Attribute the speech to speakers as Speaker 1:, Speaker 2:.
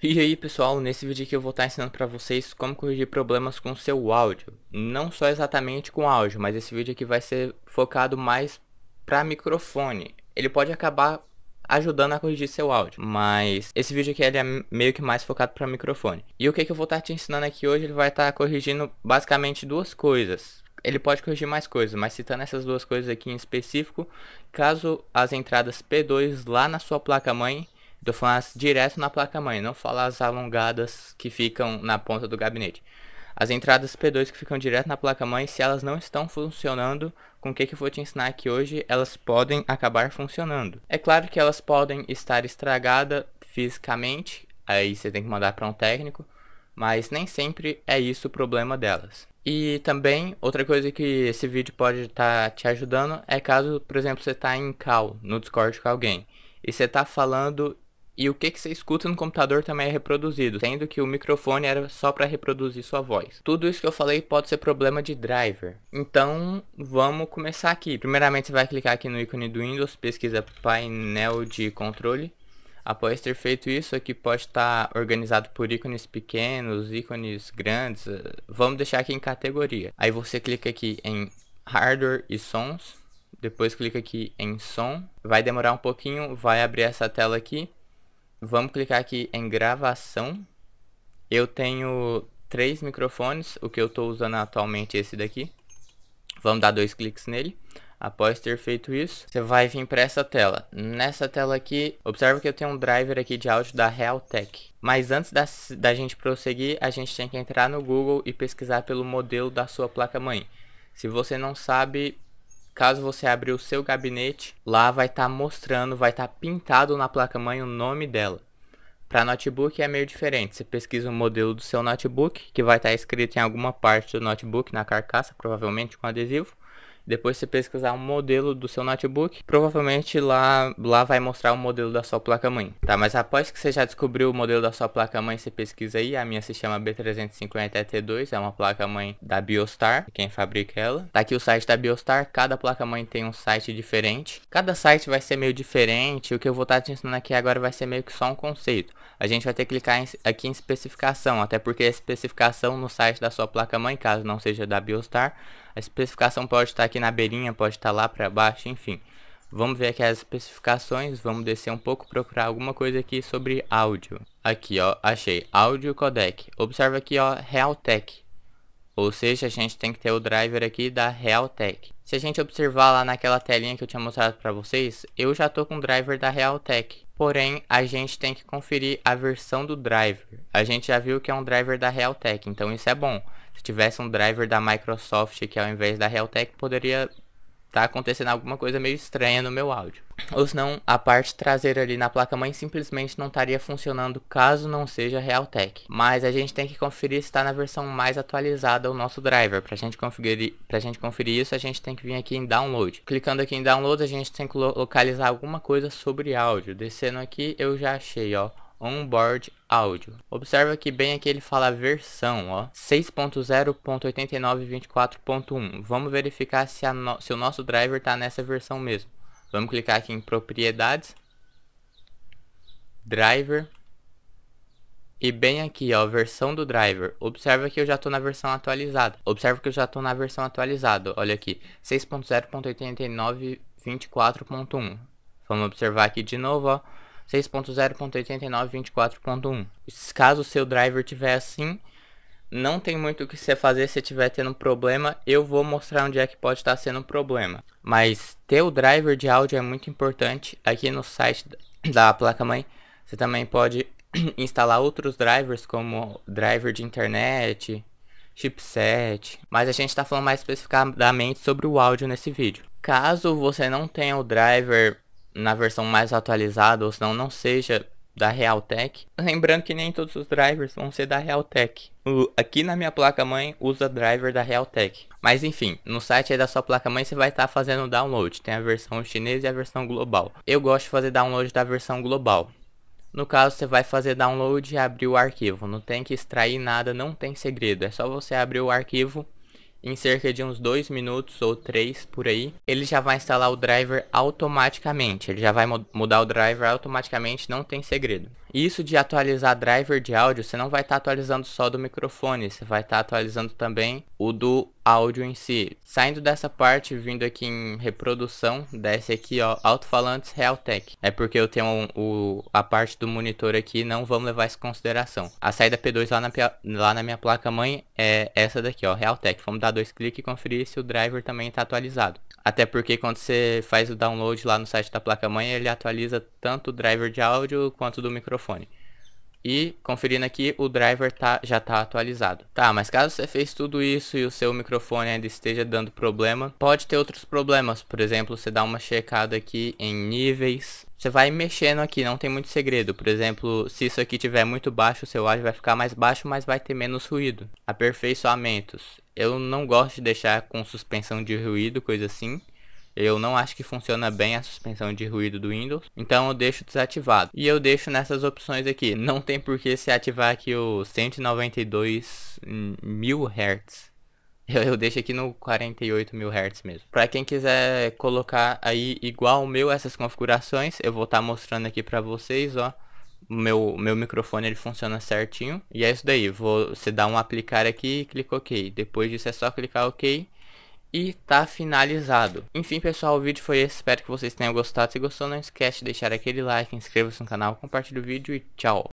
Speaker 1: E aí pessoal, nesse vídeo aqui eu vou estar ensinando para vocês como corrigir problemas com o seu áudio. Não só exatamente com áudio, mas esse vídeo aqui vai ser focado mais para microfone. Ele pode acabar ajudando a corrigir seu áudio, mas esse vídeo aqui ele é meio que mais focado para microfone. E o que, que eu vou estar te ensinando aqui hoje, ele vai estar corrigindo basicamente duas coisas. Ele pode corrigir mais coisas, mas citando essas duas coisas aqui em específico, caso as entradas P2 lá na sua placa-mãe então faz direto na placa-mãe, não fala as alongadas que ficam na ponta do gabinete. As entradas P2 que ficam direto na placa-mãe, se elas não estão funcionando, com o que, que eu vou te ensinar aqui hoje, elas podem acabar funcionando. É claro que elas podem estar estragadas fisicamente, aí você tem que mandar para um técnico, mas nem sempre é isso o problema delas. E também, outra coisa que esse vídeo pode estar tá te ajudando é caso, por exemplo, você está em call no Discord com alguém e você está falando e o que, que você escuta no computador também é reproduzido, sendo que o microfone era só para reproduzir sua voz. Tudo isso que eu falei pode ser problema de driver. Então, vamos começar aqui. Primeiramente, você vai clicar aqui no ícone do Windows, pesquisa painel de controle. Após ter feito isso, aqui pode estar organizado por ícones pequenos, ícones grandes. Eh, vamos deixar aqui em categoria. Aí você clica aqui em hardware e sons. Depois clica aqui em som. Vai demorar um pouquinho, vai abrir essa tela aqui. Vamos clicar aqui em gravação. Eu tenho três microfones, o que eu estou usando atualmente é esse daqui. Vamos dar dois cliques nele. Após ter feito isso, você vai vir para essa tela. Nessa tela aqui, observa que eu tenho um driver aqui de áudio da Realtek. Mas antes da, da gente prosseguir, a gente tem que entrar no Google e pesquisar pelo modelo da sua placa-mãe. Se você não sabe, Caso você abrir o seu gabinete, lá vai estar tá mostrando, vai estar tá pintado na placa-mãe o nome dela. Para notebook é meio diferente. Você pesquisa o modelo do seu notebook, que vai estar tá escrito em alguma parte do notebook, na carcaça, provavelmente com adesivo. Depois você pesquisar um modelo do seu notebook, provavelmente lá, lá vai mostrar o modelo da sua placa-mãe, tá? Mas após que você já descobriu o modelo da sua placa-mãe, você pesquisa aí. A minha se chama B350ET2, é uma placa-mãe da Biostar, quem fabrica ela. Tá aqui o site da Biostar, cada placa-mãe tem um site diferente. Cada site vai ser meio diferente, o que eu vou estar tá te ensinando aqui agora vai ser meio que só um conceito. A gente vai ter que clicar em, aqui em especificação, até porque a especificação no site da sua placa-mãe, caso não seja da Biostar, a especificação pode estar aqui na beirinha, pode estar lá para baixo, enfim. Vamos ver aqui as especificações, vamos descer um pouco, procurar alguma coisa aqui sobre áudio. Aqui, ó, achei, áudio codec. Observa aqui, ó, Realtek. Ou seja, a gente tem que ter o driver aqui da Realtek. Se a gente observar lá naquela telinha que eu tinha mostrado para vocês, eu já estou com o driver da Realtek. Porém, a gente tem que conferir a versão do driver. A gente já viu que é um driver da Realtek, então isso é bom. Se tivesse um driver da Microsoft que ao invés da Realtek poderia tá acontecendo alguma coisa meio estranha no meu áudio. Ou senão, a parte traseira ali na placa-mãe simplesmente não estaria funcionando caso não seja Realtek. Mas a gente tem que conferir se está na versão mais atualizada o nosso driver. Para gente conferir, a gente conferir isso, a gente tem que vir aqui em Download. Clicando aqui em Download, a gente tem que localizar alguma coisa sobre áudio. Descendo aqui, eu já achei, ó, onboard áudio. Observa que bem aqui ele fala versão, ó, 6.0.8924.1. Vamos verificar se, no... se o nosso driver está nessa versão mesmo. Vamos clicar aqui em propriedades, driver, e bem aqui, ó, versão do driver. Observa que eu já estou na versão atualizada. Observa que eu já estou na versão atualizada. Olha aqui, 6.0.8924.1. Vamos observar aqui de novo, ó. 6.0.89.24.1. Caso o seu driver tiver assim, não tem muito o que você fazer se tiver tendo um problema. Eu vou mostrar onde é que pode estar tá sendo um problema. Mas ter o driver de áudio é muito importante. Aqui no site da placa-mãe, você também pode instalar outros drivers, como driver de internet, chipset. Mas a gente está falando mais especificadamente sobre o áudio nesse vídeo. Caso você não tenha o driver na versão mais atualizada, ou se não, não seja da Realtek. Lembrando que nem todos os drivers vão ser da Realtek. O, aqui na minha placa-mãe usa driver da Realtek. Mas enfim, no site da sua placa-mãe você vai estar tá fazendo o download. Tem a versão chinesa e a versão global. Eu gosto de fazer download da versão global. No caso, você vai fazer download e abrir o arquivo. Não tem que extrair nada, não tem segredo. É só você abrir o arquivo em cerca de uns 2 minutos ou 3 por aí, ele já vai instalar o driver automaticamente. Ele já vai mudar o driver automaticamente, não tem segredo. Isso de atualizar driver de áudio, você não vai estar tá atualizando só do microfone, você vai estar tá atualizando também o do áudio em si. Saindo dessa parte, vindo aqui em reprodução, desce aqui ó, alto-falantes Realtek. É porque eu tenho um, o, a parte do monitor aqui, não vamos levar isso em consideração. A saída P2 lá na, lá na minha placa-mãe é essa daqui ó, Realtek. Vamos dar dois cliques e conferir se o driver também está atualizado. Até porque quando você faz o download lá no site da placa-mãe, ele atualiza tanto o driver de áudio quanto do microfone. E conferindo aqui, o driver tá, já está atualizado. Tá, mas caso você fez tudo isso e o seu microfone ainda esteja dando problema, pode ter outros problemas. Por exemplo, você dá uma checada aqui em níveis. Você vai mexendo aqui, não tem muito segredo. Por exemplo, se isso aqui tiver muito baixo, o seu áudio vai ficar mais baixo, mas vai ter menos ruído. Aperfeiçoamentos. Eu não gosto de deixar com suspensão de ruído, coisa assim. Eu não acho que funciona bem a suspensão de ruído do Windows, então eu deixo desativado. E eu deixo nessas opções aqui. Não tem por que se ativar aqui o 192.000 mil Hz. Eu, eu, deixo aqui no 48.000 mil Hz mesmo. Para quem quiser colocar aí igual o meu essas configurações, eu vou estar tá mostrando aqui para vocês, ó meu, meu microfone ele funciona certinho. E é isso daí, vou, você dá um aplicar aqui e clica OK. Depois disso é só clicar OK e tá finalizado. Enfim, pessoal, o vídeo foi esse. Espero que vocês tenham gostado. Se gostou, não esquece de deixar aquele like, inscreva-se no canal, compartilhe o vídeo e tchau.